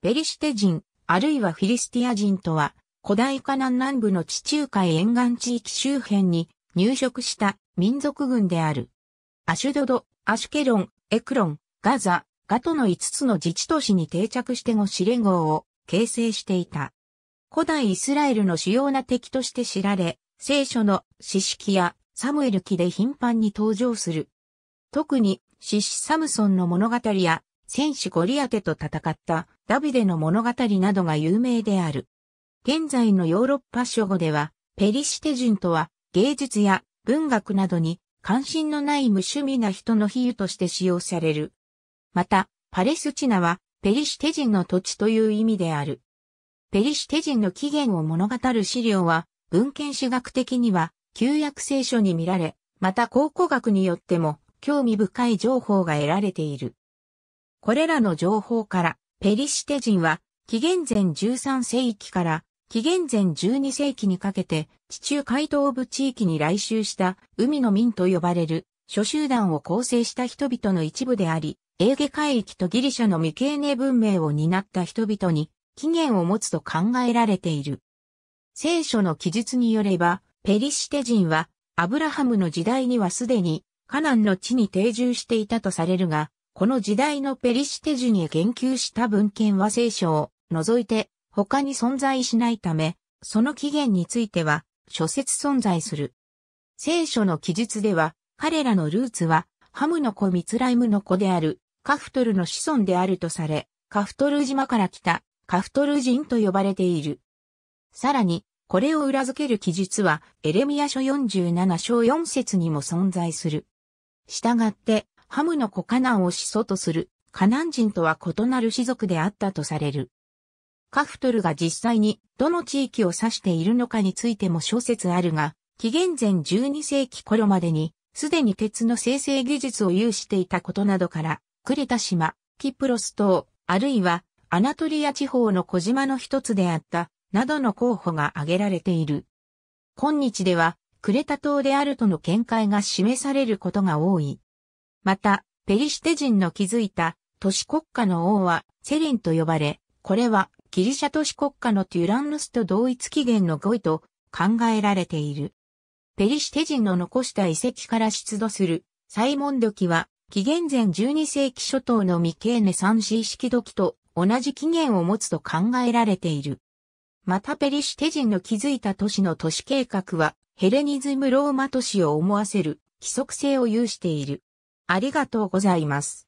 ペリシテ人、あるいはフィリスティア人とは、古代カナン南部の地中海沿岸地域周辺に入植した民族群である。アシュドド、アシュケロン、エクロン、ガザ、ガトの5つの自治都市に定着して後シレ号を形成していた。古代イスラエルの主要な敵として知られ、聖書の詩式やサムエル記で頻繁に登場する。特に、シシ・サムソンの物語や戦士ゴリアテと戦ったダビデの物語などが有名である。現在のヨーロッパ諸語では、ペリシテ人とは芸術や文学などに関心のない無趣味な人の比喩として使用される。また、パレスチナはペリシテ人の土地という意味である。ペリシテ人の起源を物語る資料は、文献史学的には旧約聖書に見られ、また考古学によっても興味深い情報が得られている。これらの情報から、ペリシテ人は、紀元前13世紀から紀元前12世紀にかけて、地中海東部地域に来襲した海の民と呼ばれる諸集団を構成した人々の一部であり、エーゲ海域とギリシャの未経年文明を担った人々に起源を持つと考えられている。聖書の記述によれば、ペリシテ人はアブラハムの時代にはすでにカナンの地に定住していたとされるが、この時代のペリシテジュに言及した文献は聖書を除いて他に存在しないため、その起源については諸説存在する。聖書の記述では、彼らのルーツは、ハムの子ミツライムの子である、カフトルの子孫であるとされ、カフトル島から来た、カフトル人と呼ばれている。さらに、これを裏付ける記述は、エレミア書47章4節にも存在する。したがって、ハムの子カナンを始祖とするカナン人とは異なる種族であったとされる。カフトルが実際にどの地域を指しているのかについても諸説あるが、紀元前12世紀頃までに、すでに鉄の生成技術を有していたことなどから、クレタ島、キプロス島、あるいはアナトリア地方の小島の一つであった、などの候補が挙げられている。今日では、クレタ島であるとの見解が示されることが多い。また、ペリシテ人の築いた都市国家の王はセリンと呼ばれ、これはギリシャ都市国家のテュランヌスと同一起源の語彙と考えられている。ペリシテ人の残した遺跡から出土するサイモン土器は、紀元前12世紀初頭のミケーネ三式式土器と同じ起源を持つと考えられている。またペリシテ人の築いた都市の都市計画は、ヘレニズムローマ都市を思わせる規則性を有している。ありがとうございます。